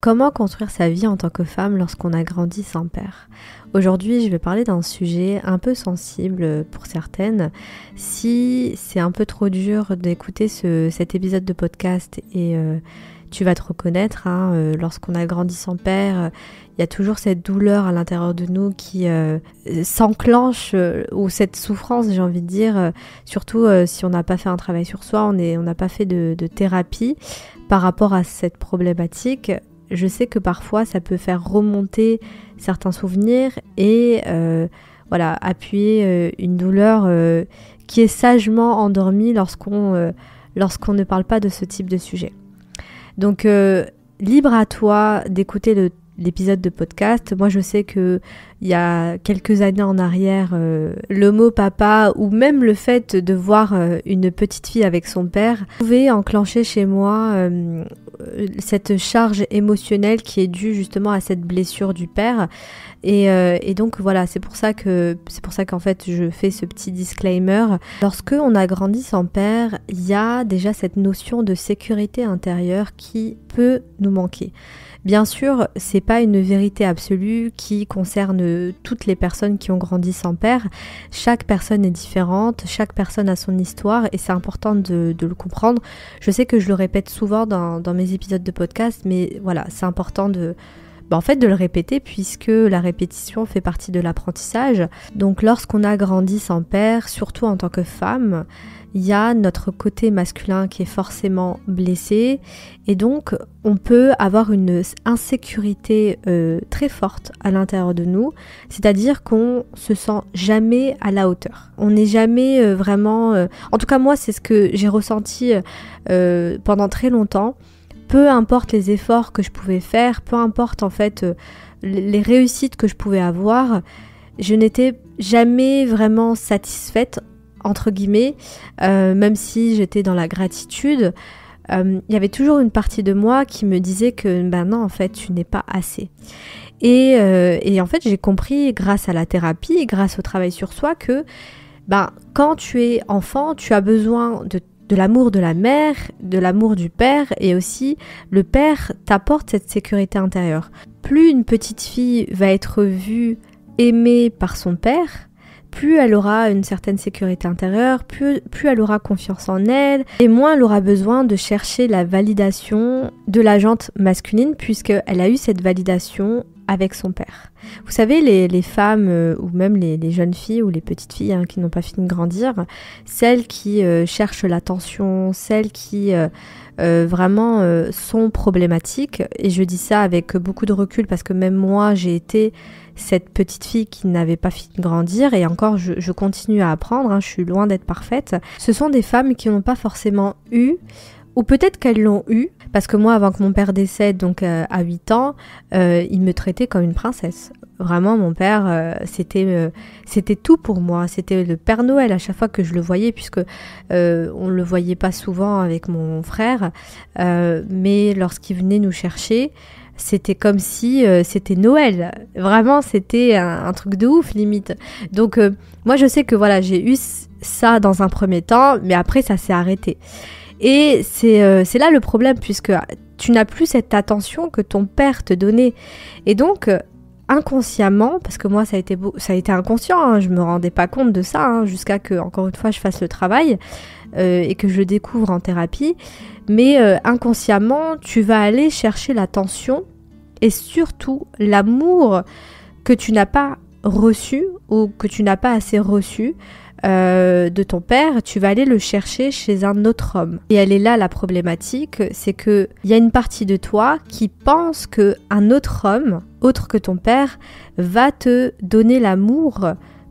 Comment construire sa vie en tant que femme lorsqu'on a grandi sans père Aujourd'hui, je vais parler d'un sujet un peu sensible pour certaines. Si c'est un peu trop dur d'écouter cet épisode de podcast et euh, tu vas te reconnaître, hein, euh, lorsqu'on a grandi sans père, euh, il y a toujours cette douleur à l'intérieur de nous qui s'enclenche ou cette souffrance, j'ai envie de dire, surtout si on n'a pas fait un travail sur soi, on n'a pas fait de, de, thérapie par rapport à cette problématique, je sais que parfois ça peut faire remonter certains souvenirs et euh, voilà, appuyer euh, une douleur euh, qui est sagement endormie lorsqu'on lorsqu'on ne parle pas de ce type de sujet. Donc libre à toi d'écouter le l'épisode de podcast. Moi, je sais que il y a quelques années en arrière, euh, le mot papa ou même le fait de voir euh, une petite fille avec son père pouvait enclencher chez moi euh, cette charge émotionnelle qui est due justement à cette blessure du père. Euh, et, donc voilà, c'est pour ça que c'est pour ça qu'en fait je fais ce petit disclaimer. Lorsque on a grandi sans père, il y a déjà cette notion de sécurité intérieure qui peut nous manquer. Bien sûr, c'est pas une vérité absolue qui concerne toutes les personnes qui ont grandi sans père. Chaque personne est différente, chaque personne a son histoire et c'est important de, le comprendre. Je sais que je le répète souvent dans mes épisodes de podcast, mais voilà, c'est important de, bah, en fait, de le répéter, puisque la répétition fait partie de l'apprentissage. Donc, lorsqu'on a grandi sans père, surtout en tant que femme, il y a notre côté masculin qui est forcément blessé et donc on peut avoir une insécurité euh, très forte à l'intérieur de nous, c'est-à-dire qu'on se sent jamais à la hauteur. On n'est jamais euh, vraiment... Euh, en tout cas moi c'est ce que j'ai ressenti pendant très longtemps peu importe les efforts que je pouvais faire, peu importe en fait euh, les réussites que je pouvais avoir, je n'étais jamais vraiment satisfaite, entre guillemets, euh, même si j'étais dans la gratitude. Euh, il y avait toujours une partie de moi qui me disait que ben non en fait tu n'es pas assez et, en fait j'ai compris grâce à la thérapie grâce au travail sur soi que ben quand tu es enfant tu as besoin de de l'amour de la mère, de l'amour du père, et aussi le père t'apporte cette sécurité intérieure. Plus une petite fille va être vue, aimée par son père, plus elle aura une certaine sécurité intérieure, plus, plus elle aura confiance en elle, et moins elle aura besoin de chercher la validation de la jante masculine, puisqu'elle a eu cette validation avec son père. Vous savez, les, femmes euh, ou même les, jeunes filles ou les petites filles hein, qui n'ont pas fini de grandir, celles qui euh, cherchent l'attention, celles qui euh, vraiment sont problématiques, et je dis ça avec beaucoup de recul parce que même moi j'ai été cette petite fille qui n'avait pas fini de grandir, et encore je, continue à apprendre, hein, je suis loin d'être parfaite, ce sont des femmes qui n'ont pas forcément eu... Ou peut-être qu'elles l'ont eu, parce que moi, avant que mon père décède, donc euh, à 8 ans, euh, il me traitait comme une princesse. Vraiment, mon père, euh, c'était c'était tout pour moi. C'était le Père Noël à chaque fois que je le voyais, puisque on le voyait pas souvent avec mon frère, mais lorsqu'il venait nous chercher, c'était comme si c'était Noël. Vraiment, c'était un, truc de ouf, limite. Donc, moi, je sais que voilà, j'ai eu ça dans un premier temps, mais après, ça s'est arrêté. Et euh, c'est là le problème, puisque tu n'as plus cette attention que ton père te donnait. Et donc, euh, inconsciemment, parce que moi ça a été, ça a été inconscient, hein, je me rendais pas compte de ça, hein, jusqu'à que, encore une fois, je fasse le travail euh, et que je découvre en thérapie, mais inconsciemment, tu vas aller chercher l'attention et surtout l'amour que tu n'as pas reçu ou que tu n'as pas assez reçu euh, de ton père, tu vas aller le chercher chez un autre homme. Et elle est là la problématique, c'est que il y a une partie de toi qui pense que un autre homme, autre que ton père, va te donner l'amour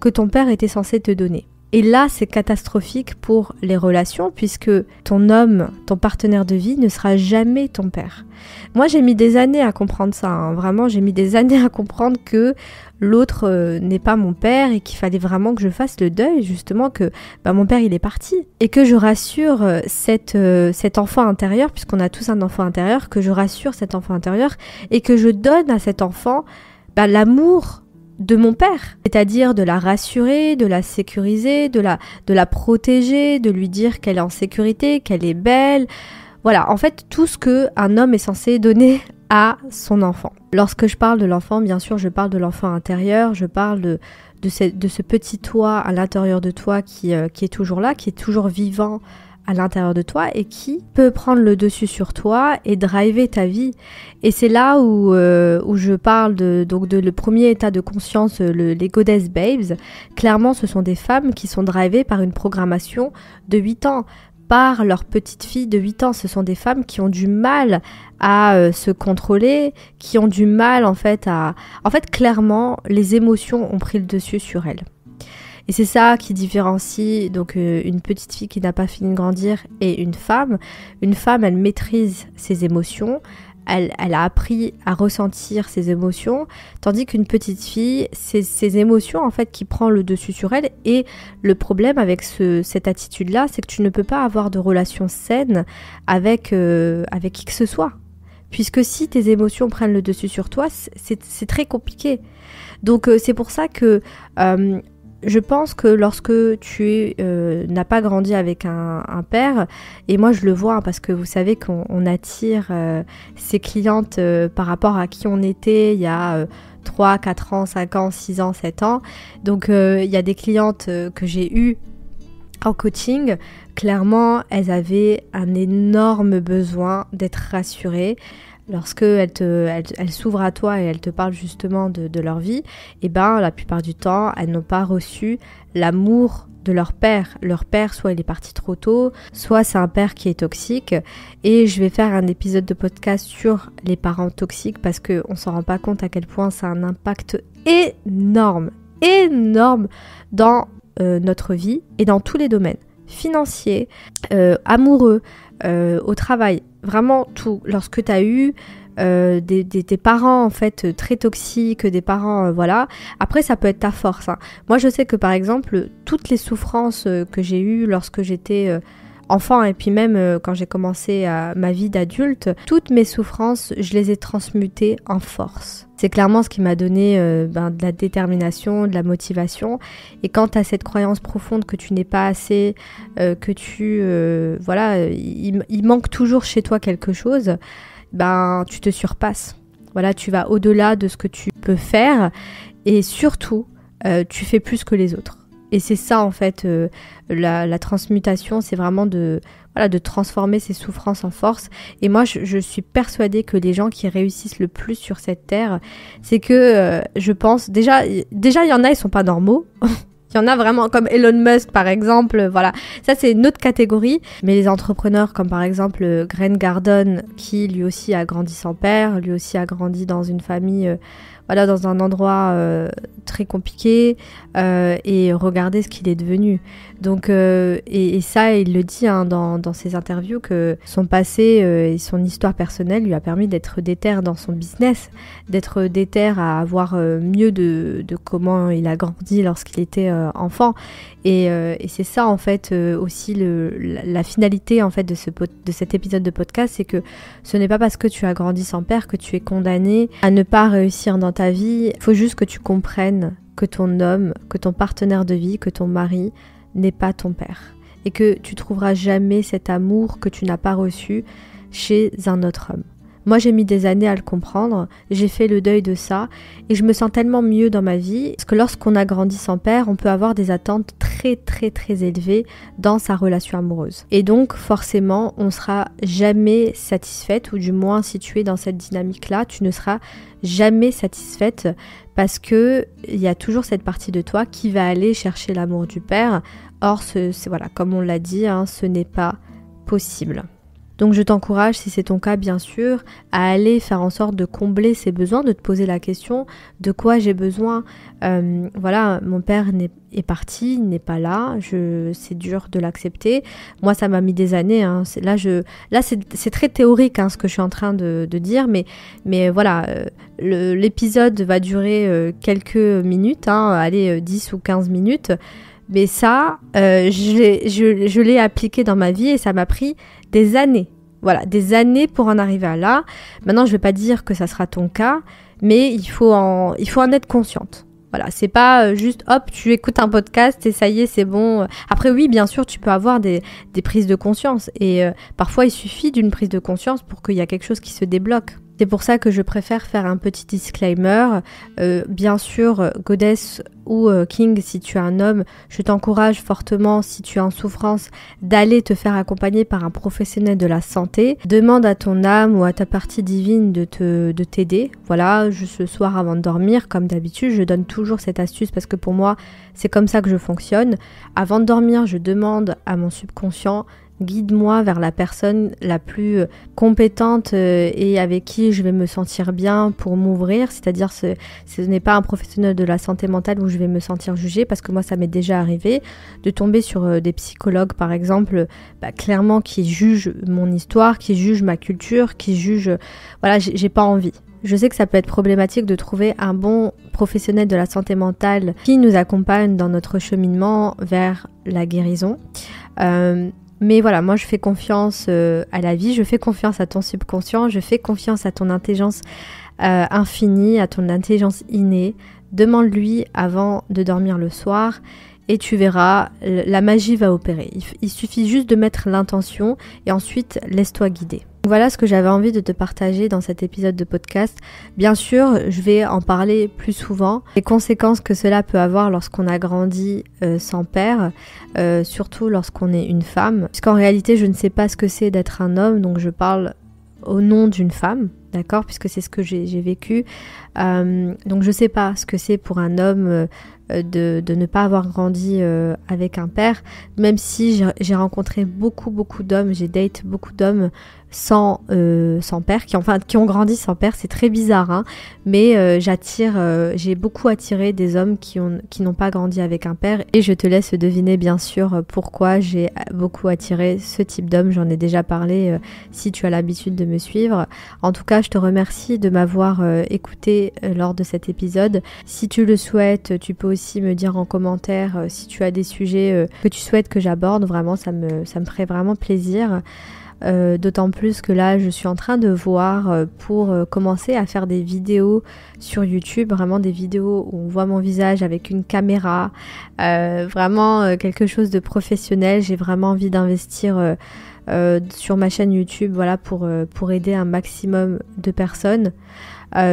que ton père était censé te donner. Et là, c'est catastrophique pour les relations puisque ton homme, ton partenaire de vie ne sera jamais ton père. Moi, j'ai mis des années à comprendre ça. Hein. Vraiment, j'ai mis des années à comprendre que l'autre euh, n'est pas mon père et qu'il fallait vraiment que je fasse le deuil, justement, que bah, mon père, il est parti. Et que je rassure euh, cette, euh, cet enfant intérieur, puisqu'on a tous un enfant intérieur, que je rassure cet enfant intérieur et que je donne à cet enfant bah, l'amour de mon père, c'est-à-dire de la rassurer, de la sécuriser, de la, de la protéger, de lui dire qu'elle est en sécurité, qu'elle est belle. Voilà, en fait, tout ce que un homme est censé donner à son enfant. Lorsque je parle de l'enfant, bien sûr, je parle de l'enfant intérieur, je parle de, de, ce, petit toi à l'intérieur de toi qui, euh, qui est toujours là, qui est toujours vivant, à l'intérieur de toi et qui peut prendre le dessus sur toi et driver ta vie. Et c'est là où, euh, je parle de, donc de le premier état de conscience, euh, les Goddess Babes. Clairement, ce sont des femmes qui sont drivées par une programmation de 8 ans, par leur petite fille de 8 ans. Ce sont des femmes qui ont du mal à euh, se contrôler, qui ont du mal en fait à... En fait, clairement, les émotions ont pris le dessus sur elles. Et c'est ça qui différencie donc euh, une petite fille qui n'a pas fini de grandir et une femme. Une femme, elle maîtrise ses émotions, elle, a appris à ressentir ses émotions, tandis qu'une petite fille, c'est ses émotions en fait qui prend le dessus sur elle. Et le problème avec cette attitude-là, c'est que tu ne peux pas avoir de relation saine avec, euh, avec qui que ce soit. Puisque si tes émotions prennent le dessus sur toi, c'est très compliqué. Donc euh, c'est pour ça que je pense que lorsque tu euh, n'as pas grandi avec un, père, et moi je le vois hein, parce que vous savez qu'on attire euh, ses clientes euh, par rapport à qui on était il y a 3, 4 ans, 5 ans, 6 ans, 7 ans. Donc il y a des clientes que j'ai eues en coaching, clairement elles avaient un énorme besoin d'être rassurées lorsque elles, s'ouvrent à toi et elles te parlent justement de, leur vie, et eh ben la plupart du temps, elles n'ont pas reçu l'amour de leur père. Leur père, soit il est parti trop tôt, soit c'est un père qui est toxique. Et je vais faire un épisode de podcast sur les parents toxiques parce qu'on s'en rend pas compte à quel point ça a un impact énorme, énorme dans euh, notre vie et dans tous les domaines financier, euh, amoureux, euh, au travail, vraiment tout. Lorsque tu as eu euh, des, parents en fait très toxiques, des parents voilà. Après ça peut être ta force. Hein. Moi je sais que par exemple toutes les souffrances que j'ai eues lorsque j'étais enfant et puis même euh, quand j'ai commencé euh, ma vie d'adulte, toutes mes souffrances, je les ai transmutées en force. C'est clairement ce qui m'a donné euh, ben, de la détermination, de la motivation. Et quant à cette croyance profonde que tu n'es pas assez, que tu... voilà, il, manque toujours chez toi quelque chose, ben tu te surpasses. Voilà, tu vas au-delà de ce que tu peux faire et surtout, tu fais plus que les autres. Et c'est ça, en fait, euh, la, transmutation, c'est vraiment de, voilà, de transformer ses souffrances en force. Et moi, je, suis persuadée que les gens qui réussissent le plus sur cette terre, c'est que, euh, je pense, déjà, déjà, il y en a, ils sont pas normaux. Il y en a vraiment comme Elon Musk par exemple, euh, voilà. Ça c'est une autre catégorie, mais les entrepreneurs comme par exemple euh, grain Garden qui lui aussi a grandi sans père, lui aussi a grandi dans une famille euh, voilà dans un endroit très compliqué et regardez ce qu'il est devenu. Donc et, ça il le dit hein, dans, ses interviews que son passé et son histoire personnelle lui a permis d'être déter dans son business, d'être déter à avoir mieux de, comment il a grandi lorsqu'il était euh, enfant. Euh, et, c'est ça en fait euh, aussi la, finalité en fait de, ce de cet épisode de podcast, c'est que ce n'est pas parce que tu as grandi sans père que tu es condamné à ne pas réussir dans ta vie. Il faut juste que tu comprennes que ton homme, que ton partenaire de vie, que ton mari n'est pas ton père et que tu trouveras jamais cet amour que tu n'as pas reçu chez un autre homme. Moi, j'ai mis des années à le comprendre, j'ai fait le deuil de ça, et je me sens tellement mieux dans ma vie, parce que lorsqu'on a grandi sans père, on peut avoir des attentes très très très élevées dans sa relation amoureuse. Et donc, forcément, on sera jamais satisfaite, ou du moins si tu es dans cette dynamique-là, tu ne seras jamais satisfaite parce que il y a toujours cette partie de toi qui va aller chercher l'amour du père. Or, ce, voilà, comme on l'a dit, hein, ce n'est pas possible. Donc je t'encourage, si c'est ton cas bien sûr, à aller faire en sorte de combler ses besoins, de te poser la question de quoi j'ai besoin. Euh, voilà, mon père est parti, n'est pas là, Je, c'est dur de l'accepter. Moi, ça m'a mis des années. Hein. Là, je, là c'est très théorique hein, ce que je suis en train de, dire, mais, mais voilà, euh, l'épisode va durer euh, quelques minutes, hein, allez, 10 ou 15 minutes. Mais ça, je l'ai appliqué dans ma vie et ça m'a pris des années. Voilà, des années pour en arriver à là. Maintenant, je ne vais pas dire que ça sera ton cas, mais il faut en, il faut en être consciente. Voilà, c'est pas euh, juste hop, tu écoutes un podcast et ça y est, c'est bon. Après, oui, bien sûr, tu peux avoir des, prises de conscience et euh, parfois il suffit d'une prise de conscience pour qu'il y a quelque chose qui se débloque. C'est pour ça que je préfère faire un petit disclaimer. Euh, bien sûr, Goddess ou euh, King si tu es un homme, je t'encourage fortement si tu es en souffrance d'aller te faire accompagner par un professionnel de la santé. Demande à ton âme ou à ta partie divine de de t'aider. Voilà, je, ce soir avant de dormir, comme d'habitude, je donne toujours cette astuce parce que pour moi, c'est comme ça que je fonctionne. Avant de dormir, je demande à mon subconscient guide-moi vers la personne la plus euh, compétente euh, et avec qui je vais me sentir bien pour m'ouvrir, c'est-à-dire ce, ce n'est pas un professionnel de la santé mentale où je vais me sentir jugée, parce que moi ça m'est déjà arrivé, de tomber sur euh, des psychologues par exemple, bah, clairement qui jugent mon histoire, qui jugent ma culture, qui jugent... Euh, voilà, j'ai pas envie. Je sais que ça peut être problématique de trouver un bon professionnel de la santé mentale qui nous accompagne dans notre cheminement vers la guérison. Euh, mais voilà, moi je fais confiance à la vie, je fais confiance à ton subconscient, je fais confiance à ton intelligence infinie, à ton intelligence innée demande-lui avant de dormir le soir et tu verras, la magie va opérer. Il suffit juste de mettre l'intention et ensuite laisse-toi guider. Voilà ce que j'avais envie de te partager dans cet épisode de podcast. Bien sûr, je vais en parler plus souvent. Les conséquences que cela peut avoir lorsqu'on a grandi euh, sans père, euh, surtout lorsqu'on est une femme. qu'en réalité, je ne sais pas ce que c'est d'être un homme, donc je parle au nom d'une femme d'accord Puisque c'est ce que j'ai vécu. Euh, donc je ne sais pas ce que c'est pour un homme euh, de, ne pas avoir grandi euh, avec un père, même si j'ai rencontré beaucoup, beaucoup d'hommes, j'ai date beaucoup d'hommes sans, euh, sans père, qui, enfin, qui ont grandi sans père, c'est très bizarre, hein, mais euh, j'attire, euh, j'ai beaucoup attiré des hommes qui, ont, qui n'ont pas grandi avec un père, et je te laisse deviner bien sûr pourquoi j'ai beaucoup attiré ce type d'hommes j'en ai déjà parlé si tu as l'habitude de me suivre. En tout cas, je te remercie de m'avoir écouté lors de cet épisode. Si tu le souhaites, tu peux aussi me dire en commentaire si tu as des sujets que tu souhaites que j'aborde, vraiment, ça me, ça me ferait vraiment plaisir. Euh, d'autant plus que là, je suis en train de voir euh, pour euh, commencer à faire des vidéos sur YouTube, vraiment des vidéos où on voit mon visage avec une caméra, vraiment quelque chose de professionnel. J'ai vraiment envie d'investir sur ma chaîne YouTube, voilà, pour, pour aider un maximum de personnes.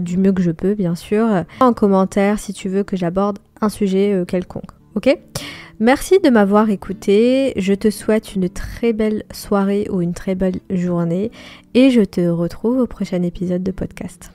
du mieux que je peux bien sûr en commentaire si tu veux que j'aborde un sujet quelconque ok Merci de m'avoir écouté. Je te souhaite une très belle soirée ou une très belle journée et je te retrouve au prochain épisode de podcast.